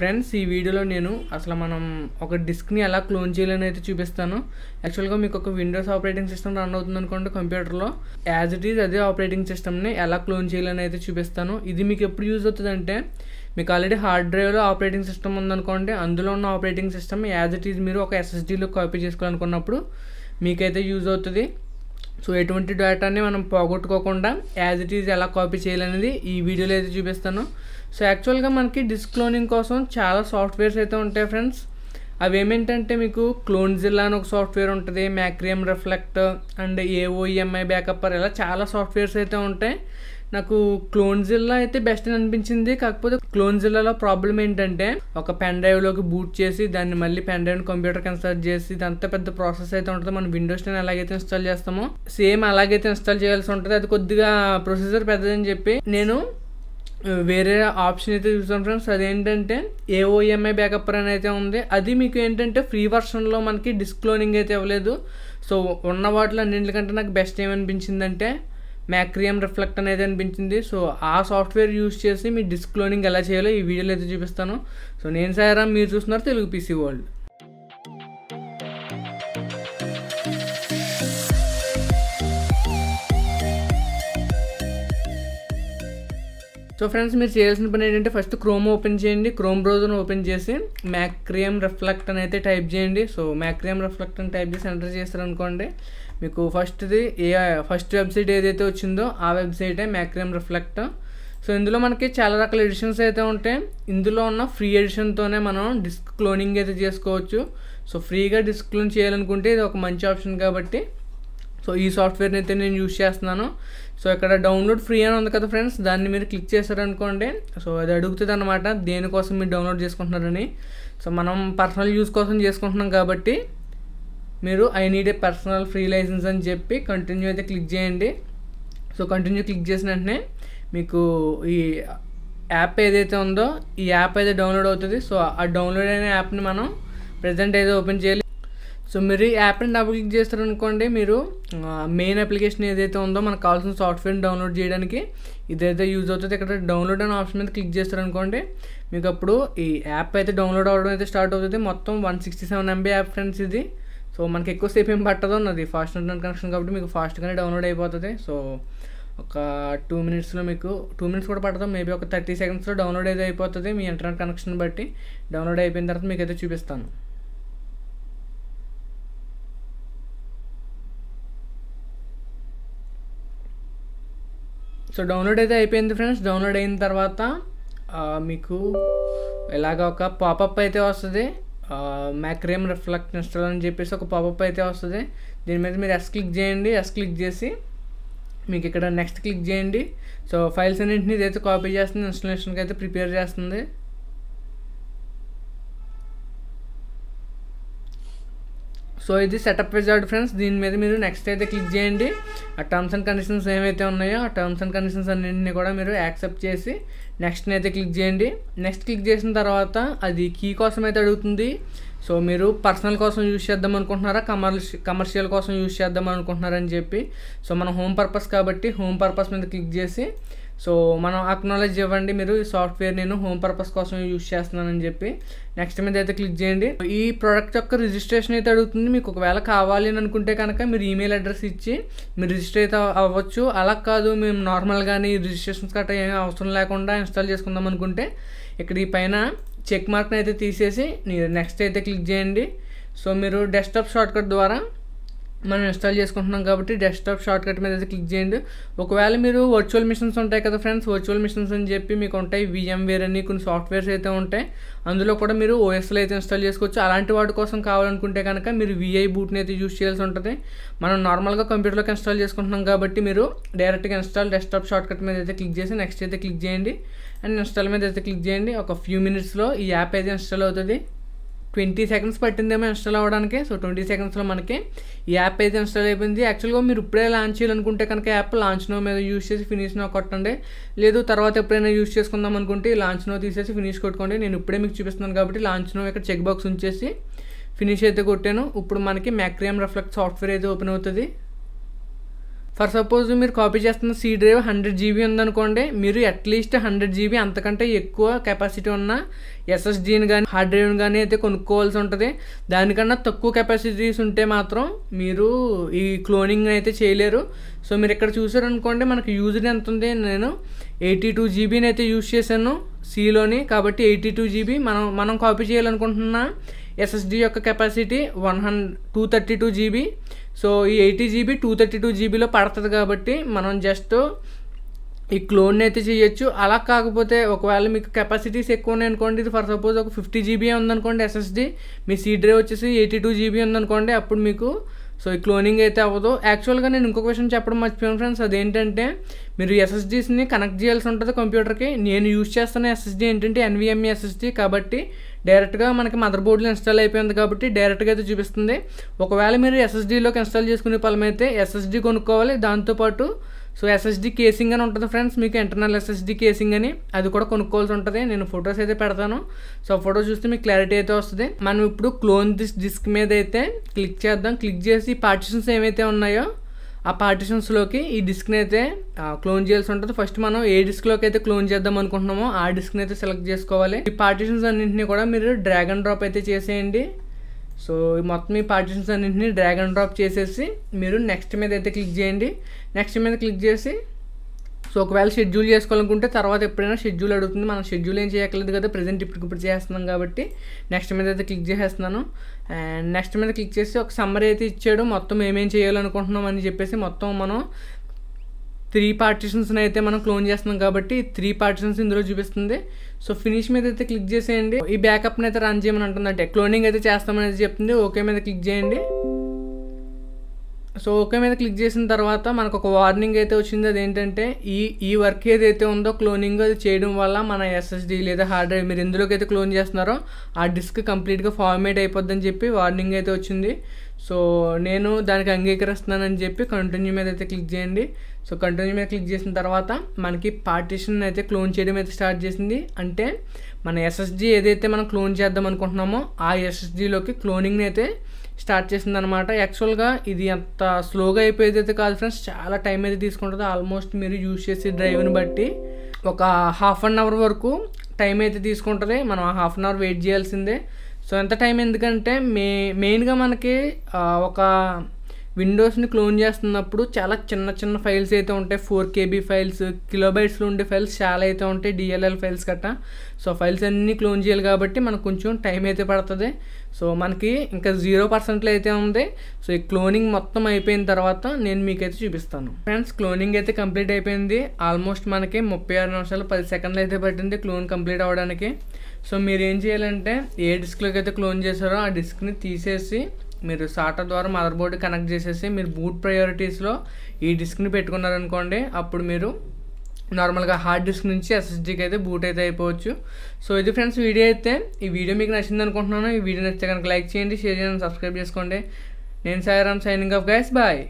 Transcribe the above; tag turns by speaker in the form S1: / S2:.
S1: friends ఈ వీడియోలో నేను అసలు మనం ఒక డిస్క్ని ఎలా క్లోన్ చేయాలని అయితే చూపిస్తాను యాక్చువల్గా మీకు ఒక విండోస్ ఆపరేటింగ్ సిస్టమ్ రన్ అవుతుంది అనుకోండి కంప్యూటర్లో యాజ్ ఇట్ ఈజ్ అదే ఆపరేటింగ్ సిస్టమ్ని ఎలా క్లోన్ చేయాలని అయితే చూపిస్తాను ఇది మీకు ఎప్పుడు యూజ్ అవుతుందంటే మీకు ఆల్రెడీ హార్డ్ డ్రైవ్లో ఆపరేటింగ్ సిస్టమ్ ఉందనుకోండి అందులో ఉన్న operating system as it is మీరు ఒక ఎస్ఎస్డీలో కాపీ చేసుకోవాలనుకున్నప్పుడు మీకైతే యూజ్ అవుతుంది సో ఎటువంటి డేటాని మనం పోగొట్టుకోకుండా యాజ్ ఇట్ ఈజ్ ఎలా కాపీ చేయాలనేది ఈ వీడియోలో అయితే చూపిస్తాను సో యాక్చువల్గా మనకి డిస్క్ క్లోనింగ్ కోసం చాలా సాఫ్ట్వేర్స్ అయితే ఉంటాయి ఫ్రెండ్స్ అవి ఏమేంటంటే మీకు క్లోన్జిల్లా అని ఒక సాఫ్ట్వేర్ ఉంటుంది మ్యాక్రియం రిఫ్లెక్ట్ అండ్ ఏఓఈఎంఐ బ్యాకప్పర్ ఇలా చాలా సాఫ్ట్వేర్స్ అయితే ఉంటాయి నాకు క్లోన్జిల్లా అయితే బెస్ట్ అని అనిపించింది కాకపోతే క్లోన్జిల్లాలో ప్రాబ్లం ఏంటంటే ఒక పెన్ డ్రైవ్లోకి బూట్ చేసి దాన్ని మళ్ళీ పెన్ డ్రైవ్ కంప్యూటర్కి ఇన్స్టాల్ చేసి ఇదంతా పెద్ద ప్రాసెస్ అయితే ఉంటుంది మనం విండోస్ టెన్ ఎలాగైతే ఇన్స్టాల్ చేస్తామో సేమ్ అలాగైతే ఇన్స్టాల్ చేయాల్సి ఉంటుంది అది కొద్దిగా ప్రొసీజర్ పెద్దదని చెప్పి నేను వేరే ఆప్షన్ అయితే చూసాం ఫ్రెండ్స్ అదేంటంటే ఏఓఎంఐ బ్యాకప్ అని అయితే ఉంది అది మీకు ఏంటంటే ఫ్రీ వర్షన్లో మనకి డిస్క్లోనింగ్ అయితే ఇవ్వలేదు సో ఉన్న వాటిలో అన్నింటికంటే నాకు బెస్ట్ ఏమనిపించిందంటే మ్యాక్రియం రిఫ్లెక్ట్ అనేది అనిపించింది సో ఆ సాఫ్ట్వేర్ యూజ్ చేసి మీ డిస్క్లోనింగ్ ఎలా చేయాలో ఈ వీడియోలో అయితే చూపిస్తాను సో నేను సారా మీరు చూస్తున్నారు Telugu PC world so friends మీరు చేయాల్సిన పని ఏంటంటే ఫస్ట్ క్రోమ్ ఓపెన్ చేయండి క్రోమ్ బ్రౌజర్ని ఓపెన్ చేసి మ్యాక్రియం రిఫ్లెక్ట్ అని అయితే టైప్ చేయండి సో మ్యాక్రియం రిఫ్లెక్ట్ అని టైప్ చేసి ఎంటర్ చేస్తారనుకోండి మీకు ఫస్ట్ది ఏ ఫస్ట్ వెబ్సైట్ ఏదైతే వచ్చిందో ఆ వెబ్సైటే మ్యాక్రియం రిఫ్లెక్ట్ సో ఇందులో మనకి చాలా రకాల ఎడిషన్స్ అయితే ఉంటాయి ఇందులో ఉన్న ఫ్రీ ఎడిషన్తోనే మనం డిస్క్ క్లోనింగ్ అయితే చేసుకోవచ్చు సో ఫ్రీగా డిస్క్ క్లోన్ చేయాలనుకుంటే ఇది ఒక మంచి ఆప్షన్ కాబట్టి సో ఈ సాఫ్ట్వేర్ని అయితే నేను యూజ్ చేస్తున్నాను సో ఇక్కడ డౌన్లోడ్ ఫ్రీ అని ఉంది కదా ఫ్రెండ్స్ దాన్ని మీరు క్లిక్ చేశారనుకోండి సో అది అడుగుతుంది అనమాట దేనికోసం మీరు డౌన్లోడ్ చేసుకుంటున్నారని సో మనం పర్సనల్ యూజ్ కోసం చేసుకుంటున్నాం కాబట్టి మీరు I need a personal free license అని చెప్పి కంటిన్యూ అయితే క్లిక్ చేయండి సో కంటిన్యూ క్లిక్ చేసిన వెంటనే మీకు ఈ యాప్ ఏదైతే ఉందో ఈ యాప్ అయితే డౌన్లోడ్ అవుతుంది సో ఆ డౌన్లోడ్ అయిన యాప్ని మనం ప్రజెంట్ అయితే ఓపెన్ చేయాలి సో మీరు ఈ యాప్ని డబుల్ క్లిక్ చేస్తారు అనుకోండి మీరు మెయిన్ అప్లికేషన్ ఏదైతే ఉందో మనకు కావాల్సిన సాఫ్ట్వేర్ని డౌన్లోడ్ చేయడానికి ఇదైతే యూజ్ అవుతుంది ఇక్కడ డౌన్లోడ్ అనే ఆప్షన్ మీద క్లిక్ చేస్తారు అనుకోండి మీకు అప్పుడు ఈ యాప్ అయితే డౌన్లోడ్ అవ్వడం అయితే స్టార్ట్ అవుతుంది మొత్తం one sixty seven MB app friends ఇది సో మనకి ఎక్కువ సేపు ఏం పట్టదు ఉన్నది ఫాస్ట్ ఇంటర్నెట్ కనెక్షన్ కాబట్టి మీకు ఫాస్ట్గానే డౌన్లోడ్ అయిపోతుంది సో ఒక టూ మినిట్స్లో మీకు టూ మినిట్స్ కూడా పడతాం మేబీ ఒక థర్టీ సెకండ్స్లో డౌన్లోడ్ అయితే అయిపోతుంది మీ ఇంటర్నెట్ కనెక్షన్ బట్టి డౌన్లోడ్ అయిపోయిన తర్వాత మీకు అయితే చూపిస్తాను సో డౌన్లోడ్ అయితే అయిపోయింది ఫ్రెండ్స్ డౌన్లోడ్ అయిన తర్వాత మీకు ఇలాగ ఒక పాపప్ అయితే వస్తుంది మ్యాక్రియం రిఫ్లెక్ట్ ఇన్స్టాల్ అని చెప్పేసి ఒక పాపప్ అయితే వస్తుంది దీని మీద మీరు ఎస్ క్లిక్ చేయండి ఎస్ క్లిక్ చేసి మీకు ఇక్కడ నెక్స్ట్ క్లిక్ చేయండి సో ఫైల్స్ అన్నింటినీ ఇదైతే కాపీ చేస్తుంది ఇన్స్టలేషన్కి అయితే ప్రిపేర్ చేస్తుంది సో ఇది సెటప్ విజార్డ్ ఫ్రెండ్స్ దీని మీద మీరు నెక్స్ట్ అయితే క్లిక్ చేయండి ఆ టర్మ్స్ అండ్ కండిషన్స్ ఏమైతే ఉన్నాయో ఆ టర్మ్స్ అండ్ కండిషన్స్ అన్నింటినీ కూడా మీరు యాక్సెప్ట్ చేసి నెక్స్ట్ అయితే క్లిక్ చేయండి నెక్స్ట్ క్లిక్ చేసిన తర్వాత అది కీ కోసం అయితే అడుగుతుంది సో మీరు పర్సనల్ కోసం యూజ్ చేద్దాం అనుకుంటున్నారా కమర్షి కమర్షియల్ కోసం యూజ్ చేద్దాం అనుకుంటున్నారని చెప్పి సో మనం హోమ్ పర్పస్ కాబట్టి హోమ్ పర్పస్ మీద క్లిక్ చేసి సో మనం అక్నాలెడ్జ్ ఇవ్వండి మీరు ఈ సాఫ్ట్వేర్ నేను హోమ్ పర్పస్ కోసం యూజ్ చేస్తున్నానని చెప్పి నెక్స్ట్ మీద అయితే క్లిక్ చేయండి ఈ ప్రోడక్ట్ యొక్క రిజిస్ట్రేషన్ అయితే అడుగుతుంది మీకు ఒకవేళ కావాలి అని అనుకుంటే కనుక మీరు ఈమెయిల్ అడ్రస్ ఇచ్చి మీరు రిజిస్టర్ అయితే అవ్వచ్చు అలా కాదు మేము నార్మల్గానే రిజిస్ట్రేషన్స్ గట్రా ఏమీ అవసరం లేకుండా ఇన్స్టాల్ చేసుకుందాం అనుకుంటే ఇక్కడ ఈ పైన చెక్ మార్క్ని అయితే తీసేసి నెక్స్ట్ అయితే క్లిక్ చేయండి సో మీరు డెస్క్టాప్ షార్ట్కట్ ద్వారా మనం ఇన్స్టాల్ చేసుకుంటున్నాం కాబట్టి డెస్క్టాప్ షార్ట్కట్ మీద అయితే క్లిక్ చేయండి ఒకవేళ మీరు వర్చువల్ మిషన్స్ ఉంటాయి కదా ఫ్రెండ్స్ వర్చువల్ మిషన్స్ అని చెప్పి మీకు ఉంటాయి విఎంవేర్ అని కొన్ని సాఫ్ట్వేర్స్ అయితే ఉంటాయి అందులో కూడా మీరు ఓఎస్లో అయితే ఇన్స్టాల్ చేసుకోవచ్చు అలాంటి వాటి కోసం కావాలనుకుంటే కనుక మీరు విఐ బూట్ని అయితే యూస్ చేయాల్సి ఉంటుంది మనం నార్మల్గా కంప్యూటర్లోకి ఇన్స్టాల్ చేసుకుంటున్నాం కాబట్టి మీరు డైరెక్ట్గా ఇన్స్టాల్ డెస్క్టాప్ షార్ట్కట్ మీద అయితే క్లిక్ చేసి నెక్స్ట్ అయితే క్లిక్ చేయండి అండ్ ఇన్స్టాల్ మీద అయితే క్లిక్ చేయండి ఒక ఫ్యూ మినిట్స్లో ఈ యాప్ అయితే ఇన్స్టాల్ అవుతుంది ట్వంటీ సెకండ్స్ పట్టిందేమో ఇన్స్టాల్ అవ్వడానికి సో ట్వంటీ సెకండ్స్లో మనకి ఈ యాప్ అయితే ఇన్స్టాల్ అయిపోయింది యాక్చువల్గా మీరు ఇప్పుడే లాంచ్ చేయాలనుకుంటే కనుక యాప్ లాంచ్ నో మీద యూస్ చేసి ఫినిష్ నో కొట్టండి లేదు తర్వాత ఎప్పుడైనా యూస్ చేసుకుందాం అనుకుంటే లాంచ్ నో తీసేసి ఫినిష్ కొట్టుకోండి నేను ఇప్పుడే మీకు చూపిస్తున్నాను కాబట్టి లాంచ్ నో ఇక్కడ చెక్ బాక్స్ ఉంచేసి ఫినిష్ అయితే కొట్టాను ఇప్పుడు మనకి మ్యాక్రియం రిఫ్లెక్ట్ సాఫ్ట్వేర్ అయితే ఓపెన్ అవుతుంది ఫర్ సపోజ్ మీరు కాపీ చేస్తున్న సి డ్రైవ్ హండ్రెడ్ జీబీ ఉందనుకోండి మీరు అట్లీస్ట్ హండ్రెడ్ జీబీ అంతకంటే ఎక్కువ కెపాసిటీ ఉన్న ఎస్ఎస్డీని కానీ హార్డ్ డ్రైవ్ని కానీ అయితే కొనుక్కోవాల్సి ఉంటుంది దానికన్నా తక్కువ కెపాసిటీస్ ఉంటే మాత్రం మీరు ఈ క్లోనింగ్ అయితే చేయలేరు సో మీరు ఇక్కడ చూసారనుకోండి మనకు యూజర్ ఎంత ఉంది నేను ఎయిటీ టూ జీబీని అయితే యూజ్ చేశాను సిలోని కాబట్టి ఎయిటీ టూ జీబీ మనం మనం కాపీ చేయాలనుకుంటున్నా ఎస్ఎస్డి యొక్క capacity one hundred two thirty two GB so ఈ eighty GB two thirty two జీబీలో పడుతుంది కాబట్టి మనం జస్ట్ ఈ క్లోన్ అయితే చేయొచ్చు అలా కాకపోతే ఒకవేళ మీకు కెపాసిటీస్ ఎక్కువ ఉన్నాయి అనుకోండి ఇది ఫర్ సపోజ్ ఒక ఫిఫ్టీ జీబీ ఉందనుకోండి ఎస్ఎస్డి మీ సీ డ్రైవ్ వచ్చేసి ఎయిటీ టూ జీబీ ఉందనుకోండి అప్పుడు మీకు సో ఈ క్లోనింగ్ అయితే అవ్వదు యాక్చువల్గా నేను ఇంకొక విషయం చెప్పడం మర్చిపోయాను ఫ్రెండ్స్ అదేంటంటే మీరు ఎస్ఎస్డీస్ని కనెక్ట్ చేయాల్సి ఉంటుంది కంప్యూటర్కి నేను యూజ్ చేస్తున్న ఎస్ఎస్డీ ఏంటంటే ఎన్విఎంఈ ఎస్ఎస్డీ కాబట్టి డైరెక్ట్గా మనకి మదర్ బోర్డులో ఇన్స్టాల్ అయిపోయింది కాబట్టి డైరెక్ట్గా అయితే చూపిస్తుంది ఒకవేళ మీరు ఎస్ఎస్డీలోకి ఇన్స్టాల్ చేసుకునే పలమైతే ఎస్ఎస్డీ కొనుక్కోవాలి దాంతోపాటు సో ఎస్ఎస్డి కేసింగ్ అని ఉంటుంది ఫ్రెండ్స్ మీకు ఇంటర్నల్ ఎస్ఎస్డి కేసింగ్ అని అది కూడా కొనుక్కోవాల్సి ఉంటుంది నేను ఫొటోస్ అయితే పెడతాను సో ఫోటో చూస్తే మీకు క్లారిటీ అయితే వస్తుంది మనం ఇప్పుడు క్లోన్ దిస్ డిస్క్ మీద అయితే క్లిక్ చేద్దాం క్లిక్ చేసి పార్టిషన్స్ ఏమైతే ఉన్నాయో ఆ పార్టిషన్స్లోకి ఈ డిస్క్ని అయితే క్లోన్ చేయాల్సి ఉంటుంది ఫస్ట్ మనం ఏ డిస్క్లోకి అయితే క్లోన్ చేద్దాం అనుకుంటున్నామో ఆ డిస్క్ని అయితే సెలెక్ట్ చేసుకోవాలి ఈ పార్టిషన్స్ అన్నింటినీ కూడా మీరు డ్రాగన్ డ్రాప్ అయితే చేసేయండి సో మొత్తం ఈ పార్టీషన్స్ అన్నింటినీ డ్రాగ్ అండ్ డ్రాప్ చేసేసి మీరు నెక్స్ట్ మీద అయితే క్లిక్ చేయండి నెక్స్ట్ మీద క్లిక్ చేసి సో ఒకవేళ షెడ్యూల్ చేసుకోవాలనుకుంటే తర్వాత ఎప్పుడైనా షెడ్యూల్ అడుగుతుంది మనం షెడ్యూల్ ఏం చేయక్కర్లేదు కదా ప్రజెంట్ ఇప్పుడు చేస్తున్నాం కాబట్టి నెక్స్ట్ మీద అయితే క్లిక్ చేసేస్తున్నాను అండ్ నెక్స్ట్ మీద క్లిక్ చేసి ఒక సమ్మర్ అయితే ఇచ్చాడు మొత్తం ఏమేం చేయాలనుకుంటున్నాం అని చెప్పేసి మొత్తం మనం త్రీ పార్టిషన్స్ని అయితే మనం క్లోన్ చేస్తున్నాం కాబట్టి త్రీ పార్టిషన్స్ ఇందులో చూపిస్తుంది సో ఫినిష్ మీద అయితే క్లిక్ చేసేయండి ఈ బ్యాకప్ని అయితే రన్ చేయమని అంటుందంటే క్లోనింగ్ అయితే చేస్తామని అయితే చెప్తుంది ఓకే మీద క్లిక్ చేయండి సో ఓకే మీద క్లిక్ చేసిన తర్వాత మనకు ఒక వార్నింగ్ అయితే వచ్చింది అది ఏంటంటే ఈ ఈ వర్క్ ఏదైతే ఉందో క్లోనింగ్ అది చేయడం వల్ల మన ఎస్ఎస్డి లేదా హార్డ్ డ్రైవ్ మీరు ఎందులోకి అయితే క్లోన్ చేస్తున్నారో ఆ డిస్క్ కంప్లీట్గా ఫార్మేట్ అయిపోద్దని చెప్పి వార్నింగ్ అయితే వచ్చింది సో నేను దానికి అంగీకరిస్తున్నానని చెప్పి కంటిన్యూ మీద అయితే క్లిక్ చేయండి సో కంటిన్యూ మీద క్లిక్ చేసిన తర్వాత మనకి పార్టీషన్ అయితే క్లోన్ చేయడం అయితే స్టార్ట్ చేసింది అంటే మన ఎస్ఎస్డి ఏదైతే మనం క్లోన్ చేద్దాం అనుకుంటున్నామో ఆ ఎస్ఎస్డిలోకి క్లోనింగ్ని అయితే స్టార్ట్ చేసిందనమాట యాక్చువల్గా ఇది అంత స్లోగా అయిపోయేది అయితే కాదు ఫ్రెండ్స్ చాలా టైం అయితే తీసుకుంటుంది ఆల్మోస్ట్ మీరు యూజ్ చేసే డ్రైవ్ని బట్టి ఒక హాఫ్ అన్ అవర్ వరకు టైం అయితే తీసుకుంటుంది మనం హాఫ్ అన్ అవర్ వెయిట్ చేయాల్సిందే సో ఎంత టైం ఎందుకంటే మే మెయిన్గా మనకి ఒక విండోస్ని క్లోన్ చేస్తున్నప్పుడు చాలా చిన్న చిన్న ఫైల్స్ అయితే ఉంటాయి ఫోర్ కేబీ ఫైల్స్ కిలోబైట్స్లో ఉండే ఫైల్స్ చాలా అయితే ఉంటాయి డిఎల్ఎల్ ఫైల్స్ గట్టా సో ఫైల్స్ అన్నీ క్లోన్ చేయాలి కాబట్టి మనకు కొంచెం టైం అయితే పడుతుంది సో మనకి ఇంకా జీరో పర్సెంట్లో అయితే ఉంది సో ఈ క్లోనింగ్ మొత్తం అయిపోయిన తర్వాత నేను మీకైతే చూపిస్తాను ఫ్రెండ్స్ క్లోనింగ్ అయితే కంప్లీట్ అయిపోయింది ఆల్మోస్ట్ మనకి ముప్పై ఆరు నిమిషాలు పది సెకండ్లు అయితే పట్టింది క్లోన్ కంప్లీట్ అవ్వడానికి సో మీరు ఏం చేయాలంటే ఏ డిస్క్లోకి అయితే క్లోన్ చేశారో ఆ డిస్క్ని తీసేసి మీరు సాటర్ ద్వారా మదర్ బోర్డు కనెక్ట్ చేసేసి మీరు బూట్ ప్రయారిటీస్లో ఈ డిస్క్ని పెట్టుకున్నారనుకోండి అప్పుడు మీరు నార్మల్గా హార్డ్ డిస్క్ నుంచి ఎస్ఎస్డీకి అయితే బూట్ అయితే అయిపోవచ్చు సో ఇది ఫ్రెండ్స్ వీడియో అయితే ఈ వీడియో మీకు నచ్చింది అనుకుంటున్నాను ఈ వీడియో నచ్చితే కనుక లైక్ చేయండి షేర్ చేయండి సబ్స్క్రైబ్ చేసుకోండి నేను Sairam signing off guys bye